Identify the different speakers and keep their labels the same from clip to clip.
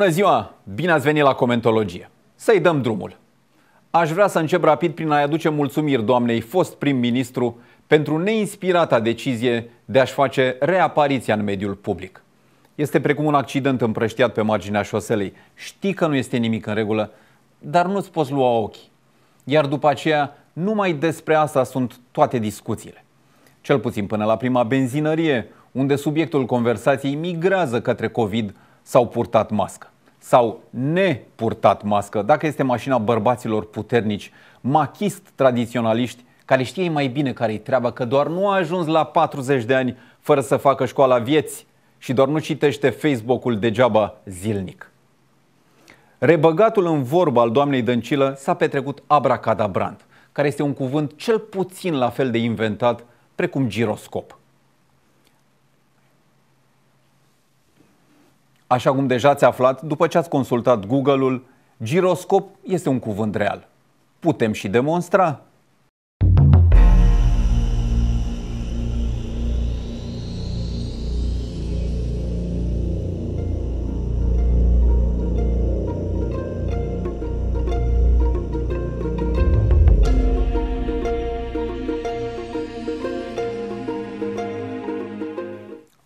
Speaker 1: Bună ziua! Bine ați venit la Comentologie! Să-i dăm drumul! Aș vrea să încep rapid prin a-i aduce mulțumiri doamnei fost prim-ministru pentru neinspirata decizie de a-și face reapariția în mediul public. Este precum un accident împrăștiat pe marginea șoselei. Știi că nu este nimic în regulă, dar nu-ți poți lua ochii. Iar după aceea, numai despre asta sunt toate discuțiile. Cel puțin până la prima benzinărie, unde subiectul conversației migrează către COVID sau purtat mască sau nepurtat mască, dacă este mașina bărbaților puternici, machist tradiționaliști, care știe mai bine care-i treaba, că doar nu a ajuns la 40 de ani fără să facă școala vieți și doar nu citește Facebook-ul degeaba zilnic. Rebăgatul în vorbă al doamnei Dăncilă s-a petrecut abracadabrant, care este un cuvânt cel puțin la fel de inventat precum giroscop. Așa cum deja ați aflat, după ce ați consultat Google-ul, giroscop este un cuvânt real. Putem și demonstra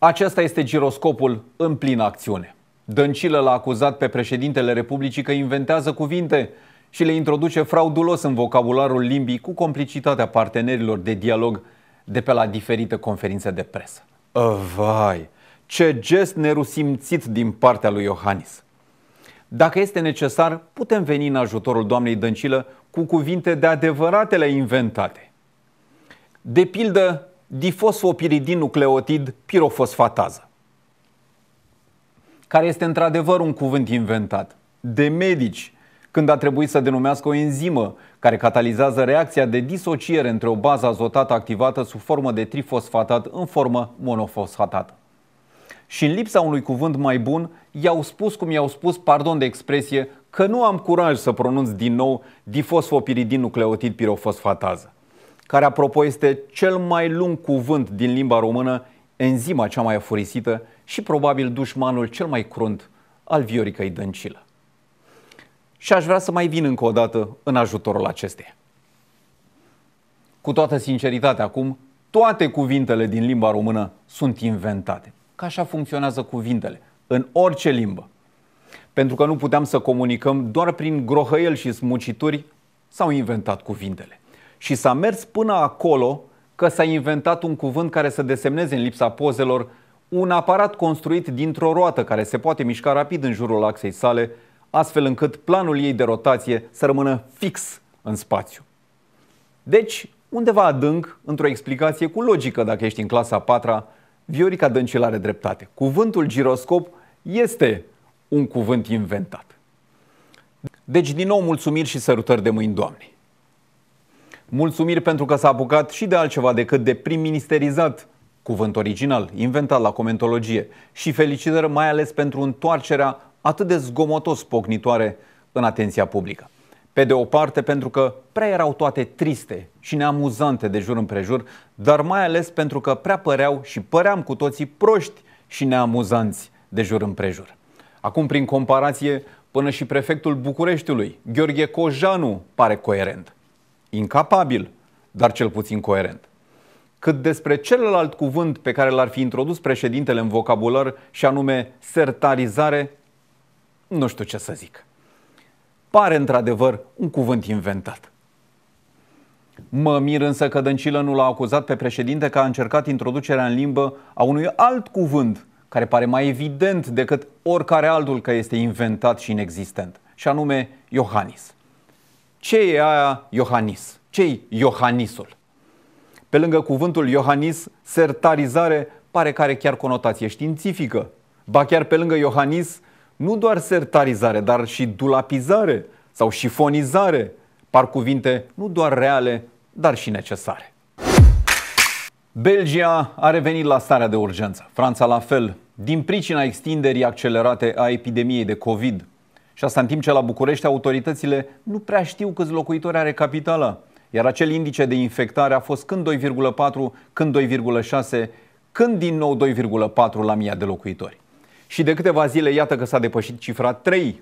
Speaker 1: Acesta este giroscopul în plină acțiune. Dăncilă l-a acuzat pe președintele Republicii că inventează cuvinte și le introduce fraudulos în vocabularul limbii cu complicitatea partenerilor de dialog de pe la diferite conferințe de presă. Oh, vai, ce gest nerusimțit din partea lui Iohannis! Dacă este necesar, putem veni în ajutorul doamnei Dăncilă cu cuvinte de adevăratele inventate. De pildă, difosfopiridin nucleotid pirofosfatază, care este într-adevăr un cuvânt inventat de medici când a trebuit să denumească o enzimă care catalizează reacția de disociere între o bază azotată activată sub formă de trifosfatat în formă monofosfatată. Și în lipsa unui cuvânt mai bun, i-au spus cum i-au spus, pardon de expresie, că nu am curaj să pronunț din nou difosfopiridin nucleotid pirofosfatază care apropo este cel mai lung cuvânt din limba română, enzima cea mai afurisită și probabil dușmanul cel mai crunt al Vioricăi Dăncilă. Și aș vrea să mai vin încă o dată în ajutorul acesteia. Cu toată sinceritatea acum, toate cuvintele din limba română sunt inventate. Ca așa funcționează cuvintele, în orice limbă. Pentru că nu puteam să comunicăm doar prin grohăiel și smucituri, s-au inventat cuvintele și s-a mers până acolo că s-a inventat un cuvânt care să desemneze în lipsa pozelor un aparat construit dintr-o roată care se poate mișca rapid în jurul axei sale, astfel încât planul ei de rotație să rămână fix în spațiu. Deci, undeva adânc, într-o explicație cu logică dacă ești în clasa 4 Viorica Dăncil are dreptate. Cuvântul giroscop este un cuvânt inventat. Deci, din nou, mulțumiri și sărutări de mâini, Doamne! Mulțumiri pentru că s-a apucat și de altceva decât de prim-ministerizat, cuvânt original, inventat la comentologie, și felicitări mai ales pentru întoarcerea atât de zgomotos pocnitoare în atenția publică. Pe de o parte pentru că prea erau toate triste și neamuzante de jur împrejur, dar mai ales pentru că prea păreau și păream cu toții proști și neamuzanți de jur împrejur. Acum, prin comparație, până și prefectul Bucureștiului, Gheorghe Cojanu, pare coerent incapabil, dar cel puțin coerent. Cât despre celălalt cuvânt pe care l-ar fi introdus președintele în vocabular, și anume sertarizare, nu știu ce să zic. Pare într-adevăr un cuvânt inventat. Mă mir însă că Dăncilă nu l-a acuzat pe președinte că a încercat introducerea în limbă a unui alt cuvânt care pare mai evident decât oricare altul că este inventat și inexistent, și anume Iohannis ce e aia Iohannis? Ce-i Iohannisul? Pe lângă cuvântul Iohannis, sertarizare pare că are chiar conotație științifică. Ba chiar pe lângă Iohannis, nu doar sertarizare, dar și dulapizare sau șifonizare. Par cuvinte nu doar reale, dar și necesare. Belgia a revenit la starea de urgență, Franța la fel, din pricina extinderii accelerate a epidemiei de COVID. Și asta în timp ce la București autoritățile nu prea știu câți locuitori are capitala. Iar acel indice de infectare a fost când 2,4, când 2,6, când din nou 2,4 la mii de locuitori. Și de câteva zile, iată că s-a depășit cifra 3.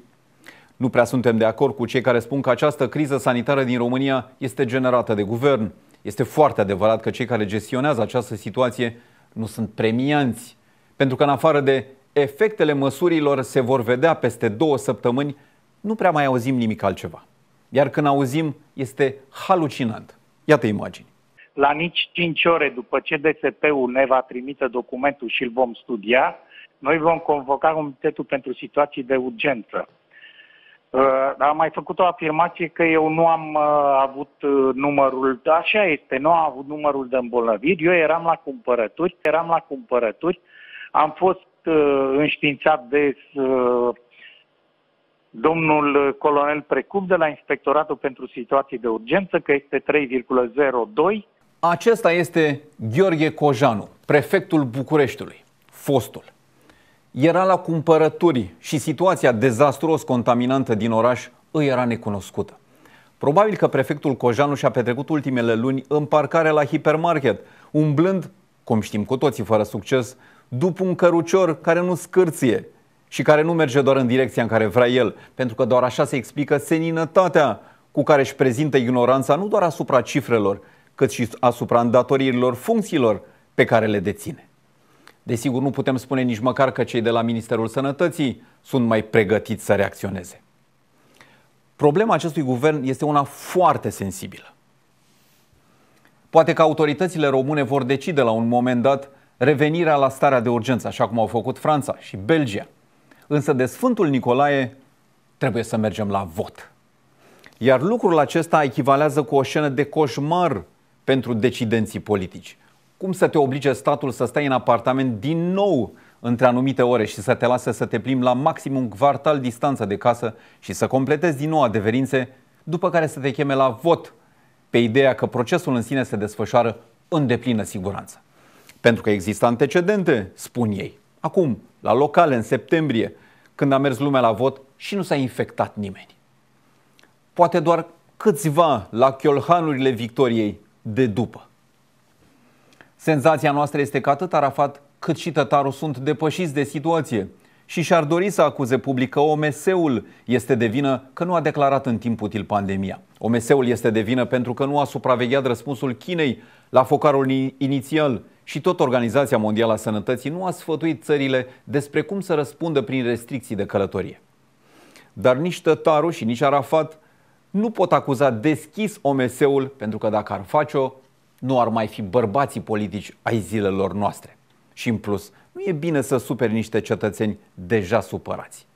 Speaker 1: Nu prea suntem de acord cu cei care spun că această criză sanitară din România este generată de guvern. Este foarte adevărat că cei care gestionează această situație nu sunt premianți, pentru că în afară de efectele măsurilor se vor vedea peste două săptămâni, nu prea mai auzim nimic altceva. Iar când auzim, este halucinant. Iată imagini. La nici 5 ore după ce DSP-ul ne va trimite documentul și îl vom studia, noi vom convoca Comitetul pentru Situații de Urgență. Uh, am mai făcut o afirmație că eu nu am uh, avut uh, numărul, așa este, nu am avut numărul de îmbolnăviri, eu eram la cumpărături, eram la cumpărături, am fost Uh, înștiințat de uh, domnul colonel Precup de la Inspectoratul pentru Situații de Urgență că este 3,02. Acesta este Gheorghe Cojanu, prefectul Bucureștiului, fostul. Era la cumpărături și situația dezastruos contaminantă din oraș îi era necunoscută. Probabil că prefectul Cojanu și-a petrecut ultimele luni în parcare la hipermarket, umblând, cum știm cu toții fără succes, după un cărucior care nu scârție și care nu merge doar în direcția în care vrea el, pentru că doar așa se explică seninătatea cu care își prezintă ignoranța nu doar asupra cifrelor, cât și asupra îndatoririlor funcțiilor pe care le deține. Desigur, nu putem spune nici măcar că cei de la Ministerul Sănătății sunt mai pregătiți să reacționeze. Problema acestui guvern este una foarte sensibilă. Poate că autoritățile române vor decide la un moment dat revenirea la starea de urgență, așa cum au făcut Franța și Belgia. Însă de Sfântul Nicolae trebuie să mergem la vot. Iar lucrul acesta echivalează cu o scenă de coșmar pentru decidenții politici. Cum să te oblige statul să stai în apartament din nou între anumite ore și să te lasă să te plimbi la maxim un quartal distanță de casă și să completezi din nou adeverințe, după care să te cheme la vot, pe ideea că procesul în sine se desfășoară în deplină siguranță. Pentru că există antecedente, spun ei. Acum, la locale, în septembrie, când a mers lumea la vot și nu s-a infectat nimeni. Poate doar câțiva la chiolhanurile victoriei de după. Senzația noastră este că atât Arafat cât și Tătaru sunt depășiți de situație și și-ar dori să acuze public că OMS-ul este de vină că nu a declarat în timp util pandemia. OMS-ul este de vină pentru că nu a supravegheat răspunsul Chinei la focarul inițial și tot Organizația Mondială a Sănătății nu a sfătuit țările despre cum să răspundă prin restricții de călătorie. Dar nici Tătaru și nici Arafat nu pot acuza deschis OMS-ul pentru că dacă ar face-o, nu ar mai fi bărbații politici ai zilelor noastre. Și în plus, nu e bine să superi niște cetățeni deja supărați.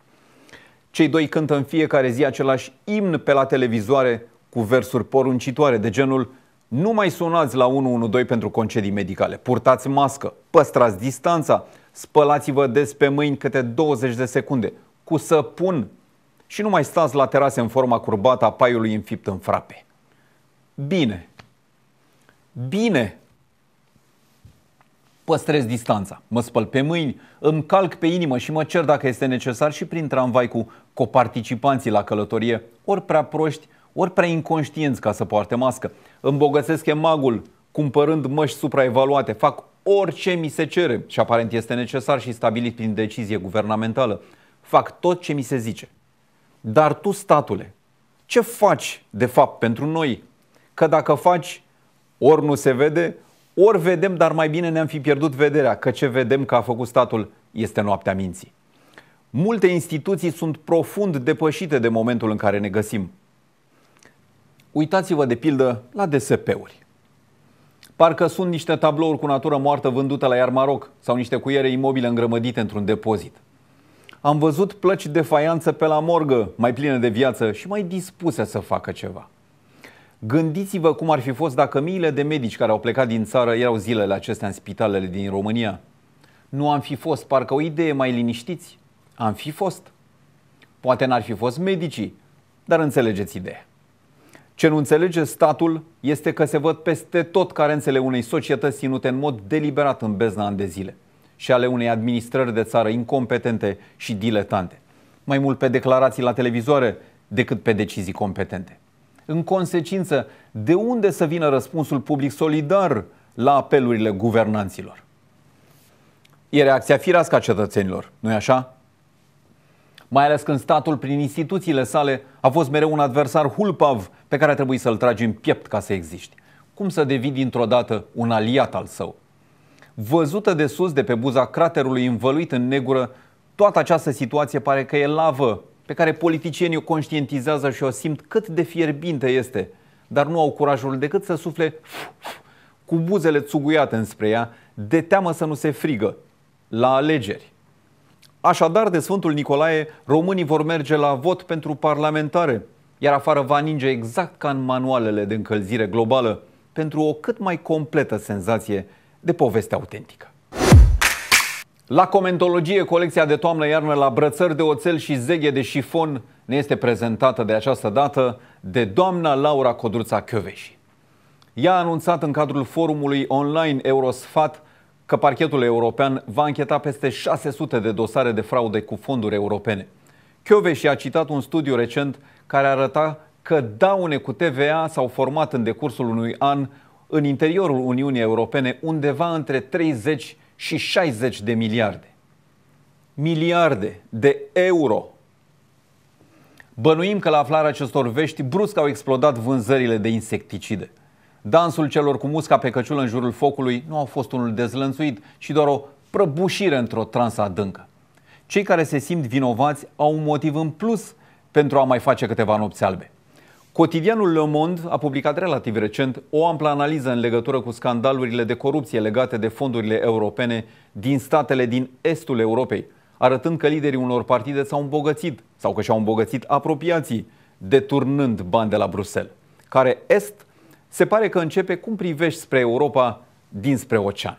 Speaker 1: Cei doi cântă în fiecare zi același imn pe la televizoare cu versuri poruncitoare de genul nu mai sunați la 112 pentru concedii medicale. Purtați mască, păstrați distanța, spălați-vă des pe mâini câte 20 de secunde, cu săpun și nu mai stați la terase în forma curbată a paiului înfipt în frape. Bine. Bine. Păstrez distanța, mă spăl pe mâini, îmi calc pe inimă și mă cer dacă este necesar și prin tramvai cu coparticipanții la călătorie, ori prea proști, ori prea inconștienți ca să poarte mască. Îmbogățesc magul cumpărând măști supraevaluate, fac orice mi se cere și aparent este necesar și stabilit prin decizie guvernamentală. Fac tot ce mi se zice. Dar tu, statule, ce faci de fapt pentru noi? Că dacă faci, ori nu se vede, ori vedem, dar mai bine ne-am fi pierdut vederea, că ce vedem că a făcut statul este noaptea minții. Multe instituții sunt profund depășite de momentul în care ne găsim. Uitați-vă de pildă la DSP-uri. Parcă sunt niște tablouri cu natură moartă vândute la Iarmaroc sau niște cuiere imobile îngrămădite într-un depozit. Am văzut plăci de faianță pe la morgă, mai pline de viață și mai dispuse să facă ceva. Gândiți-vă cum ar fi fost dacă miile de medici care au plecat din țară erau zilele acestea în spitalele din România. Nu am fi fost, parcă o idee mai liniștiți. Am fi fost. Poate n-ar fi fost medicii, dar înțelegeți ideea. Ce nu înțelege statul este că se văd peste tot carențele unei societăți ținute în mod deliberat în bezna ani de zile și ale unei administrări de țară incompetente și diletante, mai mult pe declarații la televizoare decât pe decizii competente. În consecință, de unde să vină răspunsul public solidar la apelurile guvernanților? E reacția firească a cetățenilor, nu-i așa? Mai ales când statul, prin instituțiile sale, a fost mereu un adversar hulpav pe care a trebuit să-l tragi în piept ca să existi. Cum să devii dintr-o dată un aliat al său? Văzută de sus, de pe buza craterului învăluit în negură, toată această situație pare că e lavă pe care politicienii o conștientizează și o simt cât de fierbinte este, dar nu au curajul decât să sufle cu buzele țuguiate înspre ea, de teamă să nu se frigă, la alegeri. Așadar, de Sfântul Nicolae, românii vor merge la vot pentru parlamentare, iar afară va ninge exact ca în manualele de încălzire globală, pentru o cât mai completă senzație de poveste autentică. La comentologie, colecția de toamnă-iarnă la brățări de oțel și zeghe de șifon ne este prezentată de această dată de doamna Laura Codruța Căveși. Ea a anunțat în cadrul forumului online Eurosfat că parchetul european va încheta peste 600 de dosare de fraude cu fonduri europene. și a citat un studiu recent care arăta că daune cu TVA s-au format în decursul unui an în interiorul Uniunii Europene undeva între 30 și 60 de miliarde. Miliarde de euro. Bănuim că la aflarea acestor vești brusc au explodat vânzările de insecticide. Dansul celor cu musca pe căciul în jurul focului nu a fost unul dezlănțuit, ci doar o prăbușire într-o transă adâncă. Cei care se simt vinovați au un motiv în plus pentru a mai face câteva nopți albe. Cotidianul Le Monde a publicat relativ recent o amplă analiză în legătură cu scandalurile de corupție legate de fondurile europene din statele din estul Europei, arătând că liderii unor partide s-au îmbogățit sau că și-au îmbogățit apropiații, deturnând bani de la Bruxelles. Care est se pare că începe cum privești spre Europa dinspre ocean.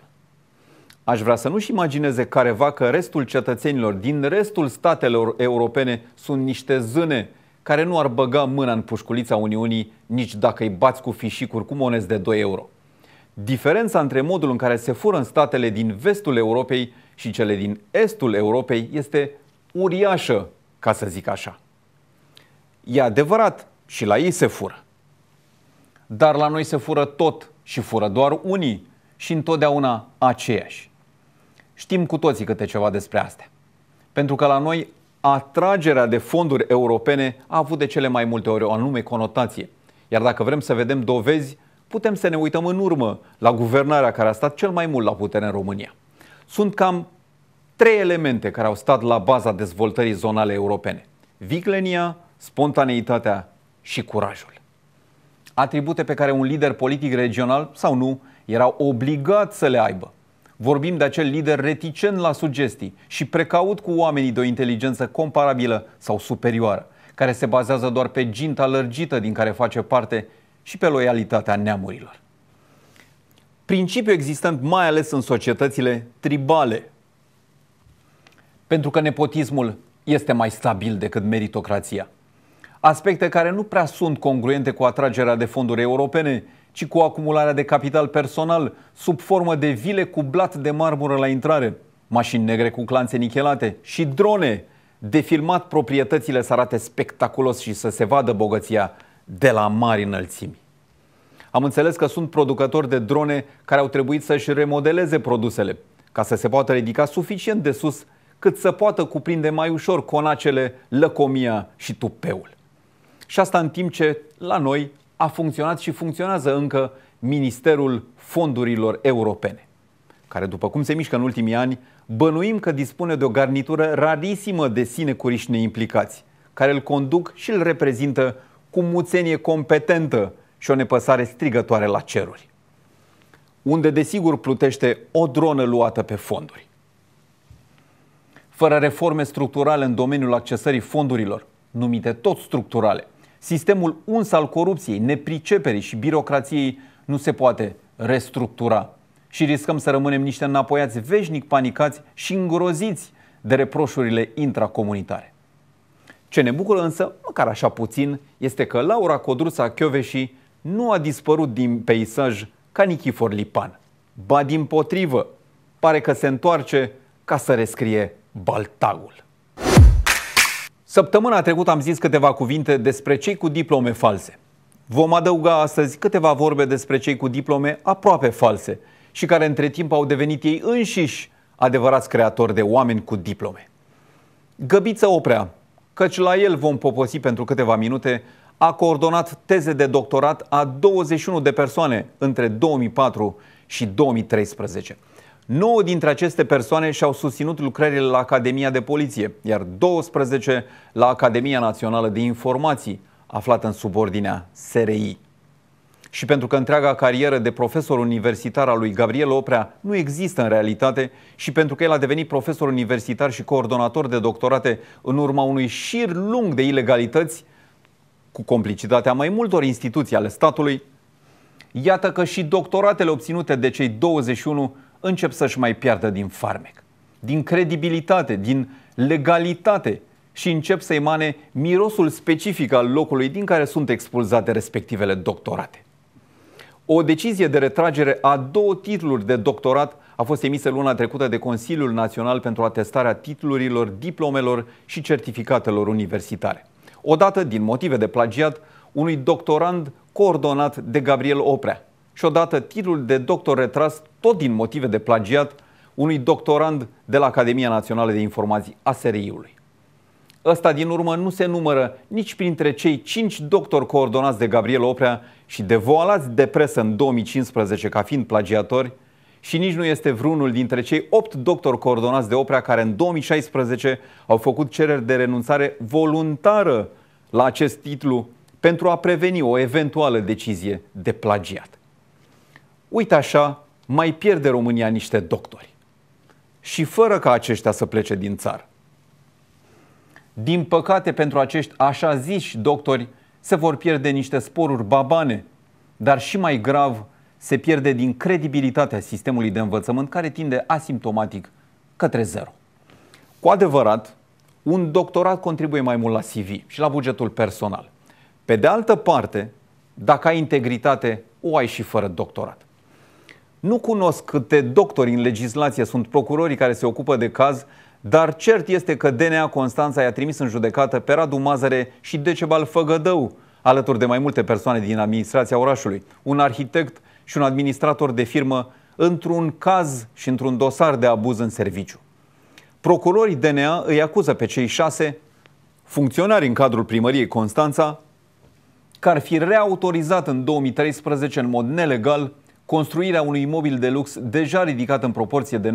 Speaker 1: Aș vrea să nu-și imagineze careva că restul cetățenilor din restul statelor europene sunt niște zâne care nu ar băga mâna în pușculița Uniunii nici dacă îi bați cu fișicuri cu monezi de 2 euro. Diferența între modul în care se fură în statele din vestul Europei și cele din estul Europei este uriașă, ca să zic așa. E adevărat, și la ei se fură dar la noi se fură tot și fură doar unii și întotdeauna aceiași. Știm cu toții câte ceva despre astea. Pentru că la noi atragerea de fonduri europene a avut de cele mai multe ori o anume conotație. Iar dacă vrem să vedem dovezi, putem să ne uităm în urmă la guvernarea care a stat cel mai mult la putere în România. Sunt cam trei elemente care au stat la baza dezvoltării zonale europene. Viclenia, spontaneitatea și curajul atribute pe care un lider politic regional sau nu era obligat să le aibă. Vorbim de acel lider reticent la sugestii și precaut cu oamenii de o inteligență comparabilă sau superioară, care se bazează doar pe ginta lărgită din care face parte și pe loialitatea neamurilor. Principiul existent mai ales în societățile tribale. Pentru că nepotismul este mai stabil decât meritocrația aspecte care nu prea sunt congruente cu atragerea de fonduri europene, ci cu acumularea de capital personal sub formă de vile cu blat de marmură la intrare, mașini negre cu clanțe nichelate și drone. De filmat proprietățile să arate spectaculos și să se vadă bogăția de la mari înălțimi. Am înțeles că sunt producători de drone care au trebuit să-și remodeleze produsele ca să se poată ridica suficient de sus cât să poată cuprinde mai ușor conacele, lăcomia și tupeul. Și asta în timp ce la noi a funcționat și funcționează încă Ministerul Fondurilor Europene, care, după cum se mișcă în ultimii ani, bănuim că dispune de o garnitură rarisimă de sinecuriști neimplicați, care îl conduc și îl reprezintă cu muțenie competentă și o nepăsare strigătoare la ceruri. Unde, desigur, plutește o dronă luată pe fonduri. Fără reforme structurale în domeniul accesării fondurilor, numite tot structurale, Sistemul uns al corupției, nepriceperii și birocrației nu se poate restructura. Și riscăm să rămânem niște înapoiați veșnic panicați și îngroziți de reproșurile intracomunitare. Ce ne bucură însă, măcar așa puțin, este că Laura Codruța Chioveși nu a dispărut din peisaj ca Nichifor Lipan. Ba din potrivă, pare că se întoarce ca să rescrie Baltagul. Săptămâna trecută am zis câteva cuvinte despre cei cu diplome false. Vom adăuga astăzi câteva vorbe despre cei cu diplome aproape false și care între timp au devenit ei înșiși adevărați creatori de oameni cu diplome. Găbiță Oprea, căci la el vom poposi pentru câteva minute, a coordonat teze de doctorat a 21 de persoane între 2004 și 2013. 9 dintre aceste persoane și-au susținut lucrările la Academia de Poliție, iar 12 la Academia Națională de Informații, aflată în subordinea SRI. Și pentru că întreaga carieră de profesor universitar al lui Gabriel Oprea nu există în realitate și pentru că el a devenit profesor universitar și coordonator de doctorate în urma unui șir lung de ilegalități, cu complicitatea mai multor instituții ale statului, iată că și doctoratele obținute de cei 21 încep să-și mai piardă din farmec, din credibilitate, din legalitate și încep să emane mirosul specific al locului din care sunt expulzate respectivele doctorate. O decizie de retragere a două titluri de doctorat a fost emisă luna trecută de Consiliul Național pentru Atestarea Titlurilor, Diplomelor și Certificatelor Universitare. Odată, din motive de plagiat, unui doctorand coordonat de Gabriel Oprea, și odată titlul de doctor retras tot din motive de plagiat unui doctorand de la Academia Națională de Informații a SRI-ului. Ăsta din urmă nu se numără nici printre cei cinci doctori coordonați de Gabriel Oprea și devoalați de presă în 2015 ca fiind plagiatori, și nici nu este vreunul dintre cei opt doctori coordonați de Oprea care în 2016 au făcut cereri de renunțare voluntară la acest titlu pentru a preveni o eventuală decizie de plagiat uite așa, mai pierde România niște doctori. Și fără ca aceștia să plece din țară. Din păcate pentru acești așa ziși doctori, se vor pierde niște sporuri babane, dar și mai grav, se pierde din credibilitatea sistemului de învățământ care tinde asimptomatic către zero. Cu adevărat, un doctorat contribuie mai mult la CV și la bugetul personal. Pe de altă parte, dacă ai integritate, o ai și fără doctorat. Nu cunosc câte doctori în legislație sunt procurorii care se ocupă de caz, dar cert este că DNA Constanța i-a trimis în judecată pe Radu Mazăre și Decebal Făgădău, alături de mai multe persoane din administrația orașului, un arhitect și un administrator de firmă, într-un caz și într-un dosar de abuz în serviciu. Procurorii DNA îi acuză pe cei șase funcționari în cadrul primăriei Constanța că ar fi reautorizat în 2013 în mod nelegal construirea unui imobil de lux deja ridicat în proporție de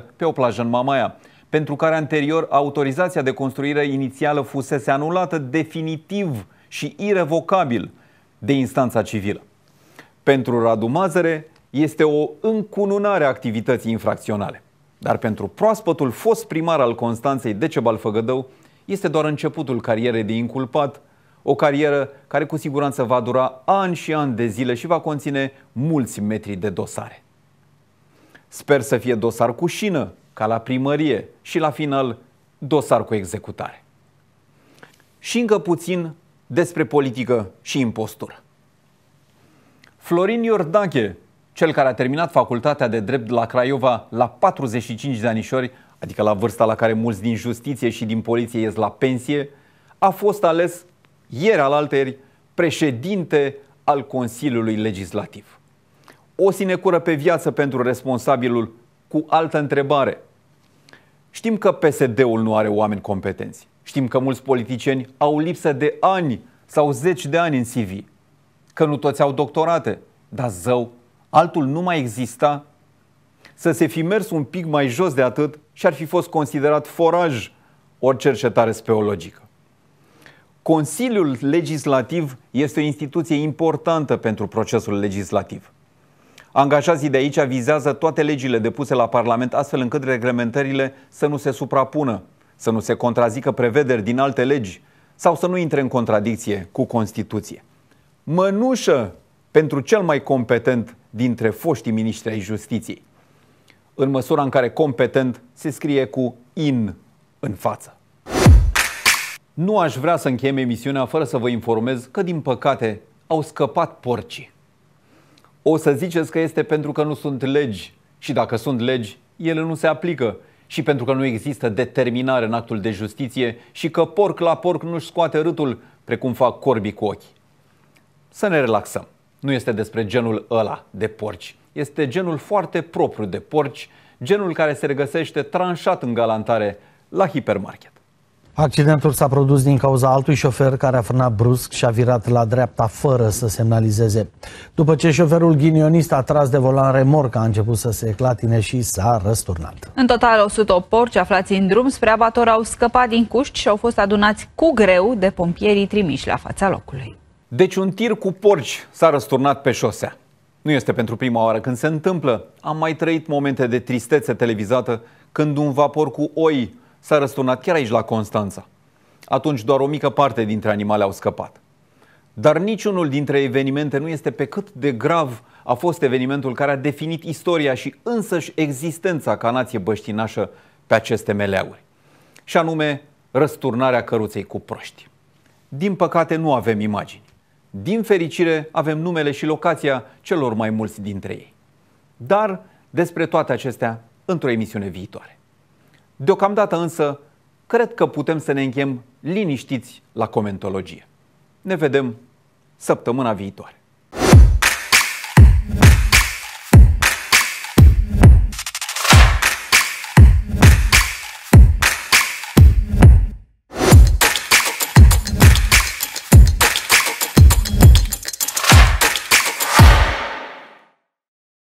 Speaker 1: 95% pe o plajă în Mamaia, pentru care anterior autorizația de construire inițială fusese anulată definitiv și irrevocabil de instanța civilă. Pentru Radu Mazăre este o încununare a activității infracționale. Dar pentru proaspătul fost primar al Constanței Decebal Făgădău este doar începutul carierei de inculpat – o carieră care cu siguranță va dura ani și ani de zile și va conține mulți metri de dosare. Sper să fie dosar cu șină, ca la primărie, și la final dosar cu executare. Și încă puțin despre politică și impostură. Florin Iordache, cel care a terminat facultatea de drept la Craiova la 45 de anișori, adică la vârsta la care mulți din justiție și din poliție ies la pensie, a fost ales ieri alalteri președinte al Consiliului Legislativ. O sinecură pe viață pentru responsabilul cu altă întrebare. Știm că PSD-ul nu are oameni competenți. Știm că mulți politicieni au lipsă de ani sau zeci de ani în CV. Că nu toți au doctorate, dar zău, altul nu mai exista. Să se fi mers un pic mai jos de atât și ar fi fost considerat foraj ori cercetare speologică. Consiliul Legislativ este o instituție importantă pentru procesul legislativ. Angajații de aici vizează toate legile depuse la Parlament, astfel încât reglementările să nu se suprapună, să nu se contrazică prevederi din alte legi sau să nu intre în contradicție cu Constituție. Mănușă pentru cel mai competent dintre foștii miniștri ai justiției. În măsura în care competent se scrie cu in în față. Nu aș vrea să încheiem emisiunea fără să vă informez că, din păcate, au scăpat porcii. O să ziceți că este pentru că nu sunt legi și dacă sunt legi, ele nu se aplică și pentru că nu există determinare în actul de justiție și că porc la porc nu-și scoate râtul, precum fac corbii cu ochi. Să ne relaxăm. Nu este despre genul ăla de porci. Este genul foarte propriu de porci, genul care se regăsește tranșat în galantare la hipermarket. Accidentul s-a produs din cauza altui șofer care a frânat brusc și a virat la dreapta fără să semnalizeze. După ce șoferul ghinionist a tras de volan remorca, a început să se clatine și s-a răsturnat. În total, 108 porci aflați în drum spre abator au scăpat din cuști și au fost adunați cu greu de pompierii trimiși la fața locului. Deci un tir cu porci s-a răsturnat pe șosea. Nu este pentru prima oară când se întâmplă. Am mai trăit momente de tristețe televizată când un vapor cu oi s-a răsturnat chiar aici la Constanța. Atunci doar o mică parte dintre animale au scăpat. Dar niciunul dintre evenimente nu este pe cât de grav a fost evenimentul care a definit istoria și însăși existența ca nație băștinașă pe aceste meleaguri. Și anume, răsturnarea căruței cu proști. Din păcate nu avem imagini. Din fericire avem numele și locația celor mai mulți dintre ei. Dar despre toate acestea într-o emisiune viitoare. Deocamdată însă, cred că putem să ne închem liniștiți la comentologie. Ne vedem săptămâna viitoare.